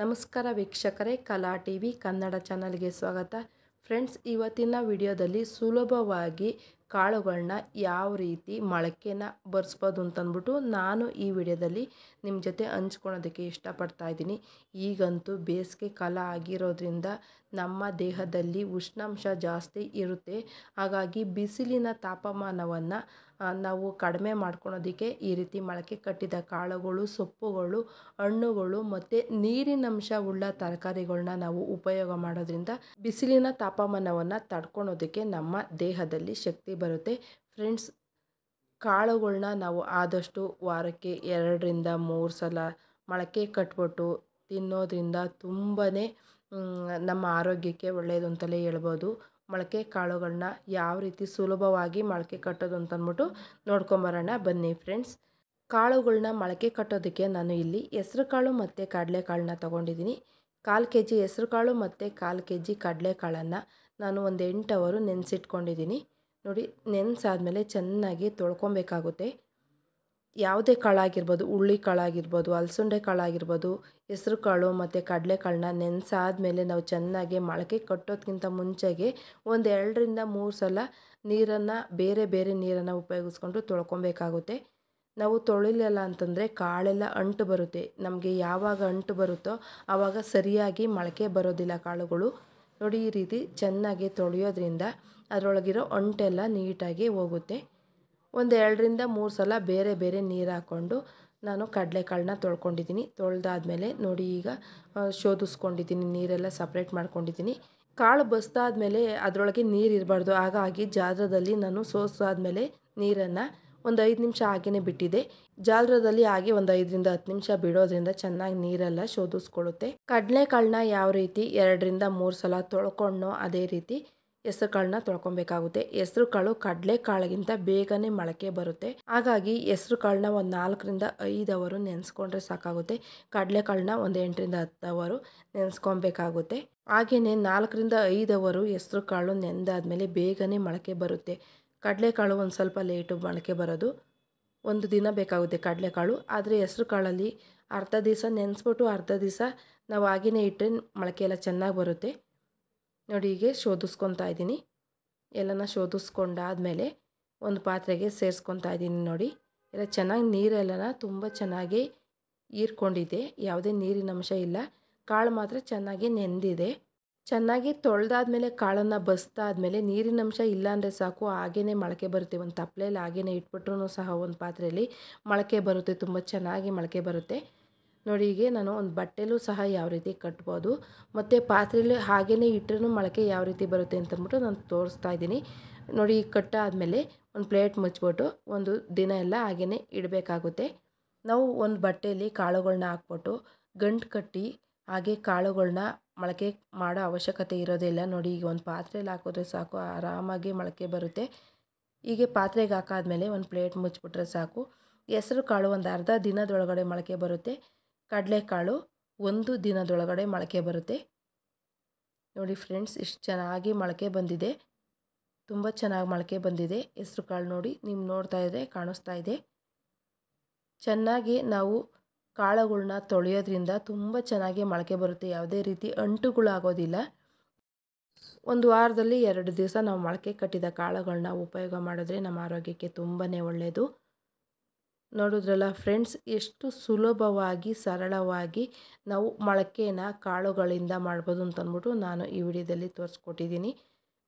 ನಮಸ್ಕಾರ ವೀಕ್ಷಕರೇ ಕಲಾ ಟಿ ವಿ ಕನ್ನಡ ಚಾನಲ್ಗೆ ಸ್ವಾಗತ ಫ್ರೆಂಡ್ಸ್ ಇವತ್ತಿನ ವಿಡಿಯೋದಲ್ಲಿ ಸುಲಭವಾಗಿ ಕಾಳುಗಳನ್ನ ಯಾವ ರೀತಿ ಮೊಳಕೆನ ಬರ್ಸ್ಬೋದು ಅಂತಂದ್ಬಿಟ್ಟು ನಾನು ಈ ವಿಡಿಯೋದಲ್ಲಿ ನಿಮ್ಮ ಜೊತೆ ಹಂಚ್ಕೊಳೋದಕ್ಕೆ ಇಷ್ಟಪಡ್ತಾ ಇದ್ದೀನಿ ಈಗಂತೂ ಬೇಸಿಗೆ ಕಾಲ ಆಗಿರೋದ್ರಿಂದ ನಮ್ಮ ದೇಹದಲ್ಲಿ ಉಷ್ಣಾಂಶ ಜಾಸ್ತಿ ಇರುತ್ತೆ ಹಾಗಾಗಿ ಬಿಸಿಲಿನ ತಾಪಮಾನವನ್ನು ನಾವು ಕಡಿಮೆ ಮಾಡ್ಕೊಳೋದಕ್ಕೆ ಈ ರೀತಿ ಮೊಳಕೆ ಕಟ್ಟಿದ ಕಾಳುಗಳು ಸೊಪ್ಪುಗಳು ಹಣ್ಣುಗಳು ಮತ್ತು ನೀರಿನಂಶ ಉಳ್ಳ ತರಕಾರಿಗಳನ್ನ ನಾವು ಉಪಯೋಗ ಮಾಡೋದ್ರಿಂದ ಬಿಸಿಲಿನ ತಾಪಮಾನವನ್ನು ತಡ್ಕೊಳೋದಕ್ಕೆ ನಮ್ಮ ದೇಹದಲ್ಲಿ ಶಕ್ತಿ ಬರುತ್ತೆ ಫ್ರೆಂಡ್ಸ್ ಕಾಳುಗಳನ್ನ ನಾವು ಆದಷ್ಟು ವಾರಕ್ಕೆ ಎರಡರಿಂದ ಮೂರು ಸಲ ಮೊಳಕೆ ಕಟ್ಬಿಟ್ಟು ತಿನ್ನೋದರಿಂದ ತುಂಬಾ ನಮ್ಮ ಆರೋಗ್ಯಕ್ಕೆ ಒಳ್ಳೆಯದು ಅಂತಲೇ ಹೇಳ್ಬೋದು ಮೊಳಕೆ ಕಾಳುಗಳನ್ನ ಯಾವ ರೀತಿ ಸುಲಭವಾಗಿ ಮೊಳಕೆ ಕಟ್ಟೋದು ಅಂತಂದ್ಬಿಟ್ಟು ನೋಡ್ಕೊಂಬರೋಣ ಬನ್ನಿ ಫ್ರೆಂಡ್ಸ್ ಕಾಳುಗಳನ್ನ ಮೊಳಕೆ ಕಟ್ಟೋದಕ್ಕೆ ನಾನು ಇಲ್ಲಿ ಹೆಸ್ರು ಕಾಳು ಮತ್ತು ಕಡಲೆಕಾಳನ್ನ ತೊಗೊಂಡಿದ್ದೀನಿ ಕಾಲು ಕೆ ಜಿ ಹೆಸ್ರು ಕಾಳು ಮತ್ತು ಕಾಲು ಕೆ ಜಿ ಕಡಲೆಕಾಳನ್ನು ನಾನು ಒಂದು ಎಂಟು ಅವರು ನೆನೆಸಿಟ್ಕೊಂಡಿದ್ದೀನಿ ನೋಡಿ ನೆನೆಸಾದ್ಮೇಲೆ ಚೆನ್ನಾಗಿ ತೊಳ್ಕೊಬೇಕಾಗುತ್ತೆ ಯಾವುದೇ ಕಾಳಾಗಿರ್ಬೋದು ಹುಳ್ಳಿ ಕಾಳಾಗಿರ್ಬೋದು ಅಲಸಂಡೆ ಕಾಳಾಗಿರ್ಬೋದು ಹೆಸರು ಕಾಳು ಮತ್ತು ಕಡಲೆಕಾಳನ್ನ ನೆನೆಸಾದ್ಮೇಲೆ ನಾವು ಚೆನ್ನಾಗಿ ಮೊಳಕೆ ಕಟ್ಟೋದಕ್ಕಿಂತ ಮುಂಚೆಗೆ ಒಂದು ಎರಡರಿಂದ ಮೂರು ಸಲ ನೀರನ್ನು ಬೇರೆ ಬೇರೆ ನೀರನ್ನು ಉಪಯೋಗಿಸ್ಕೊಂಡು ತೊಳ್ಕೊಬೇಕಾಗುತ್ತೆ ನಾವು ತೊಳಿಲಿಲ್ಲ ಅಂತಂದರೆ ಕಾಳೆಲ್ಲ ಅಂಟು ಬರುತ್ತೆ ನಮಗೆ ಯಾವಾಗ ಅಂಟು ಬರುತ್ತೋ ಆವಾಗ ಸರಿಯಾಗಿ ಮೊಳಕೆ ಬರೋದಿಲ್ಲ ಕಾಳುಗಳು ನೋಡಿ ಈ ರೀತಿ ಚೆನ್ನಾಗಿ ತೊಳೆಯೋದ್ರಿಂದ ಅದರೊಳಗಿರೋ ಒಂಟೆಲ್ಲ ನೀಟಾಗಿ ಹೋಗುತ್ತೆ ಒಂದು ಎರಡರಿಂದ ಮೂರು ಸಲ ಬೇರೆ ಬೇರೆ ನೀರು ಹಾಕ್ಕೊಂಡು ನಾನು ಕಡಲೆಕಾಳನ್ನ ತೊಳ್ಕೊಂಡಿದ್ದೀನಿ ತೊಳೆದಾದ್ಮೇಲೆ ನೋಡಿ ಈಗ ಶೋಧಿಸ್ಕೊಂಡಿದ್ದೀನಿ ನೀರೆಲ್ಲ ಸಪ್ರೇಟ್ ಮಾಡ್ಕೊಂಡಿದ್ದೀನಿ ಕಾಳು ಬಸ್ದಾದ್ಮೇಲೆ ಅದರೊಳಗೆ ನೀರು ಇರಬಾರ್ದು ಹಾಗಾಗಿ ಜಾರದಲ್ಲಿ ನಾನು ಸೋಸಾದ್ಮೇಲೆ ನೀರನ್ನು ಒಂದು ಐದು ನಿಮಿಷ ಹಾಗೆಯೇ ಬಿಟ್ಟಿದೆ ಜಾಲರದಲ್ಲಿ ಹಾಗೆ ಒಂದು ಐದರಿಂದ ಹತ್ತು ನಿಮಿಷ ಬಿಡೋದ್ರಿಂದ ಚೆನ್ನಾಗಿ ನೀರೆಲ್ಲ ಶೋಧಿಸ್ಕೊಳ್ಳುತ್ತೆ ಕಡಲೆಕಾಳನ್ನ ಯಾವ ರೀತಿ ಎರಡರಿಂದ ಮೂರು ಸಲ ತೊಳ್ಕೊಂಡೋ ಅದೇ ರೀತಿ ಹೆಸರು ಕಾಳನ್ನ ತೊಳ್ಕೊಬೇಕಾಗುತ್ತೆ ಹೆಸರು ಕಾಳು ಕಡಲೆ ಕಾಳಿಗಿಂತ ಬೇಗನೆ ಮೊಳಕೆ ಬರುತ್ತೆ ಹಾಗಾಗಿ ಹೆಸರು ಕಾಳನ್ನ ಒಂದು ನಾಲ್ಕರಿಂದ ಐದು ಅವರು ನೆನೆಸ್ಕೊಂಡ್ರೆ ಸಾಕಾಗುತ್ತೆ ಕಡಲೆ ಕಾಳನ್ನ ಒಂದು ಎಂಟರಿಂದ ಹತ್ತು ಅವರು ನೆನೆಸ್ಕೊಬೇಕಾಗುತ್ತೆ ಹಾಗೆಯೇ ನಾಲ್ಕರಿಂದ ಐದು ಅವರು ಹೆಸರು ಕಾಳು ನೆನೆದಾದ್ಮೇಲೆ ಬೇಗನೆ ಮೊಳಕೆ ಬರುತ್ತೆ ಕಡಲೆಕಾಳು ಒಂದು ಸ್ವಲ್ಪ ಲೇಟು ಮೊಳಕೆ ಬರೋದು ಒಂದು ದಿನ ಬೇಕಾಗುತ್ತೆ ಕಡಲೆಕಾಳು ಆದರೆ ಹೆಸರು ಕಾಳಲ್ಲಿ ಅರ್ಧ ದಿವಸ ನೆನೆಸ್ಬಿಟ್ಟು ಅರ್ಧ ದಿವಸ ನಾವು ಆಗಿನೇ ಇಟ್ಟರೆ ಮೊಳಕೆ ಎಲ್ಲ ಚೆನ್ನಾಗಿ ಬರುತ್ತೆ ನೋಡಿ ಹೀಗೆ ಶೋಧಿಸ್ಕೊತಾ ಇದ್ದೀನಿ ಎಲ್ಲನ ಶೋಧಿಸ್ಕೊಂಡಾದಮೇಲೆ ಒಂದು ಪಾತ್ರೆಗೆ ಸೇರಿಸ್ಕೊತಾ ಇದ್ದೀನಿ ನೋಡಿ ಎಲ್ಲ ಚೆನ್ನಾಗಿ ನೀರೆಲ್ಲನ ತುಂಬ ಚೆನ್ನಾಗಿ ಹೀರ್ಕೊಂಡಿದೆ ಯಾವುದೇ ನೀರಿನ ಅಂಶ ಇಲ್ಲ ಕಾಳು ಮಾತ್ರ ಚೆನ್ನಾಗಿ ನೆಂದಿದೆ ಚೆನ್ನಾಗಿ ತೊಳೆದಾದ್ಮೇಲೆ ಕಾಳನ್ನು ಬಸ್ತಾದ್ಮೇಲೆ ನೀರಿನ ಅಂಶ ಅಂದರೆ ಸಾಕು ಹಾಗೇ ಮೊಳಕೆ ಬರುತ್ತೆ ಒಂದು ತಪ್ಪಲೆಯಲ್ಲಿ ಹಾಗೆಯೇ ಇಟ್ಬಿಟ್ರು ಸಹ ಒಂದು ಪಾತ್ರೆಯಲ್ಲಿ ಮೊಳಕೆ ಬರುತ್ತೆ ತುಂಬ ಚೆನ್ನಾಗಿ ಮೊಳಕೆ ಬರುತ್ತೆ ನೋಡಿ ಹೀಗೆ ನಾನು ಒಂದು ಬಟ್ಟೆಲೂ ಸಹ ಯಾವ ರೀತಿ ಕಟ್ಬೋದು ಮತ್ತು ಪಾತ್ರೆಯಲ್ಲಿ ಹಾಗೇ ಇಟ್ಟರೂ ಮೊಳಕೆ ಯಾವ ರೀತಿ ಬರುತ್ತೆ ಅಂತಂದ್ಬಿಟ್ಟು ನಾನು ತೋರಿಸ್ತಾ ಇದ್ದೀನಿ ನೋಡಿ ಕಟ್ಟಾದಮೇಲೆ ಒಂದು ಪ್ಲೇಟ್ ಮುಚ್ಬಿಟ್ಟು ಒಂದು ದಿನ ಎಲ್ಲ ಹಾಗೇ ಇಡಬೇಕಾಗುತ್ತೆ ನಾವು ಒಂದು ಬಟ್ಟೆಯಲ್ಲಿ ಕಾಳುಗಳನ್ನ ಹಾಕ್ಬಿಟ್ಟು ಗಂಟು ಕಟ್ಟಿ ಹಾಗೆ ಕಾಳುಗಳನ್ನ ಮೊಳಕೆ ಮಾಡೋ ಅವಶ್ಯಕತೆ ಇರೋದಿಲ್ಲ ನೋಡಿ ಈಗ ಒಂದು ಪಾತ್ರೆಲಿ ಹಾಕಿದ್ರೆ ಸಾಕು ಆರಾಮಾಗಿ ಮೊಳಕೆ ಬರುತ್ತೆ ಹೀಗೆ ಪಾತ್ರೆಗೆ ಹಾಕಾದ್ಮೇಲೆ ಒಂದು ಪ್ಲೇಟ್ ಮುಚ್ಚಿಬಿಟ್ರೆ ಸಾಕು ಹೆಸರು ಕಾಳು ಒಂದು ಅರ್ಧ ದಿನದೊಳಗಡೆ ಮೊಳಕೆ ಬರುತ್ತೆ ಕಡಲೆಕಾಳು ಒಂದು ದಿನದೊಳಗಡೆ ಮೊಳಕೆ ಬರುತ್ತೆ ನೋಡಿ ಫ್ರೆಂಡ್ಸ್ ಇಷ್ಟು ಚೆನ್ನಾಗಿ ಮೊಳಕೆ ಬಂದಿದೆ ತುಂಬ ಚೆನ್ನಾಗಿ ಮೊಳಕೆ ಬಂದಿದೆ ಹೆಸ್ರು ಕಾಳು ನೋಡಿ ನಿಮ್ಗೆ ನೋಡ್ತಾ ಇದ್ದರೆ ಕಾಣಿಸ್ತಾ ಇದೆ ಚೆನ್ನಾಗಿ ನಾವು ಕಾಳುಗಳ್ನ ತೊಳೆಯೋದ್ರಿಂದ ತುಂಬ ಚೆನ್ನಾಗಿ ಮೊಳಕೆ ಬರುತ್ತೆ ಯಾವುದೇ ರೀತಿ ಅಂಟುಗಳಾಗೋದಿಲ್ಲ ಒಂದು ವಾರದಲ್ಲಿ ಎರಡು ದಿವಸ ನಾವು ಮೊಳಕೆ ಕಟ್ಟಿದ ಕಾಳುಗಳನ್ನ ಉಪಯೋಗ ಮಾಡಿದ್ರೆ ನಮ್ಮ ಆರೋಗ್ಯಕ್ಕೆ ತುಂಬಾ ಒಳ್ಳೆಯದು ನೋಡಿದ್ರಲ್ಲ ಫ್ರೆಂಡ್ಸ್ ಎಷ್ಟು ಸುಲಭವಾಗಿ ಸರಳವಾಗಿ ನಾವು ಮೊಳಕೆನ ಕಾಳುಗಳಿಂದ ಮಾಡ್ಬೋದು ಅಂತಂದ್ಬಿಟ್ಟು ನಾನು ಈ ವಿಡಿಯೋದಲ್ಲಿ ತೋರಿಸ್ಕೊಟ್ಟಿದ್ದೀನಿ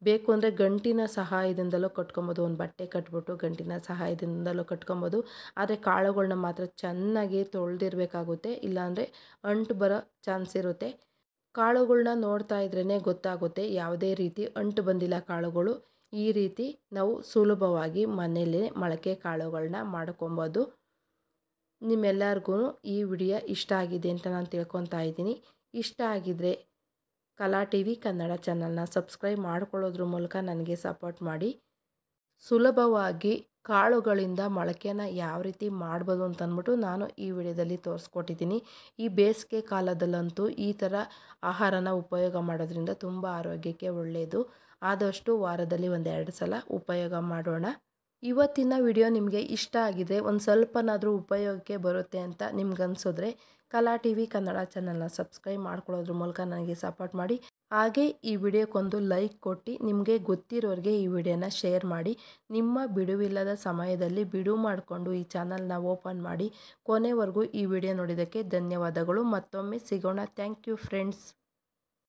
ಬೇಕು ಅಂದರೆ ಗಂಟಿನ ಸಹಾಯದಿಂದಲೂ ಕಟ್ಕೊಬೋದು ಒಂದು ಬಟ್ಟೆ ಕಟ್ಬಿಟ್ಟು ಗಂಟಿನ ಸಹಾಯದಿಂದಲೂ ಕಟ್ಕೊಬೋದು ಆದರೆ ಕಾಳುಗಳನ್ನ ಮಾತ್ರ ಚೆನ್ನಾಗಿ ತೊಳೆದಿರಬೇಕಾಗುತ್ತೆ ಇಲ್ಲಾಂದರೆ ಅಂಟು ಬರೋ ಚಾನ್ಸ್ ಇರುತ್ತೆ ಕಾಳುಗಳನ್ನ ನೋಡ್ತಾ ಇದ್ರೇ ಗೊತ್ತಾಗುತ್ತೆ ಯಾವುದೇ ರೀತಿ ಅಂಟು ಬಂದಿಲ್ಲ ಕಾಳುಗಳು ಈ ರೀತಿ ನಾವು ಸುಲಭವಾಗಿ ಮನೆಯಲ್ಲೇ ಮೊಳಕೆ ಕಾಳುಗಳನ್ನ ಮಾಡ್ಕೊಬೋದು ನಿಮ್ಮೆಲ್ಲರಿಗೂ ಈ ವಿಡಿಯೋ ಇಷ್ಟ ಆಗಿದೆ ಅಂತ ನಾನು ತಿಳ್ಕೊತಾ ಇದ್ದೀನಿ ಇಷ್ಟ ಆಗಿದ್ರೆ ಕಲಾ ಟಿ ವಿ ಕನ್ನಡ ಚಾನಲ್ನ ಸಬ್ಸ್ಕ್ರೈಬ್ ಮಾಡಿಕೊಳ್ಳೋದ್ರ ಮೂಲಕ ನನಗೆ ಸಪೋರ್ಟ್ ಮಾಡಿ ಸುಲಭವಾಗಿ ಕಾಳುಗಳಿಂದ ಮೊಳಕೆನ ಯಾವ ರೀತಿ ಮಾಡ್ಬೋದು ಅಂದ್ಬಿಟ್ಟು ನಾನು ಈ ವಿಡಿಯೋದಲ್ಲಿ ತೋರಿಸ್ಕೊಟ್ಟಿದ್ದೀನಿ ಈ ಬೇಸಿಗೆ ಕಾಲದಲ್ಲಂತೂ ಈ ಥರ ಆಹಾರನ ಉಪಯೋಗ ಮಾಡೋದ್ರಿಂದ ತುಂಬ ಆರೋಗ್ಯಕ್ಕೆ ಒಳ್ಳೆಯದು ಆದಷ್ಟು ವಾರದಲ್ಲಿ ಒಂದೆರಡು ಸಲ ಉಪಯೋಗ ಮಾಡೋಣ ಇವತ್ತಿನ ವಿಡಿಯೋ ನಿಮಗೆ ಇಷ್ಟ ಆಗಿದೆ ಒಂದು ಸ್ವಲ್ಪನಾದರೂ ಉಪಯೋಗಕ್ಕೆ ಬರುತ್ತೆ ಅಂತ ನಿಮ್ಗನ್ಸಿದ್ರೆ ಕಲಾ ಟಿ ವಿ ಕನ್ನಡ ಚಾನಲ್ನ ಸಬ್ಸ್ಕ್ರೈಬ್ ಮಾಡ್ಕೊಳ್ಳೋದ್ರ ಮೂಲಕ ನನಗೆ ಸಪೋರ್ಟ್ ಮಾಡಿ ಹಾಗೆ ಈ ವಿಡಿಯೋಕ್ಕೊಂದು ಲೈಕ್ ಕೊಟ್ಟು ನಿಮಗೆ ಗೊತ್ತಿರೋರಿಗೆ ಈ ವಿಡಿಯೋನ ಶೇರ್ ಮಾಡಿ ನಿಮ್ಮ ಬಿಡುವಿಲ್ಲದ ಸಮಯದಲ್ಲಿ ಬಿಡು ಮಾಡಿಕೊಂಡು ಈ ಚಾನಲ್ನ ಓಪನ್ ಮಾಡಿ ಕೊನೆವರೆಗೂ ಈ ವಿಡಿಯೋ ನೋಡಿದ್ದಕ್ಕೆ ಧನ್ಯವಾದಗಳು ಮತ್ತೊಮ್ಮೆ ಸಿಗೋಣ ಥ್ಯಾಂಕ್ ಯು ಫ್ರೆಂಡ್ಸ್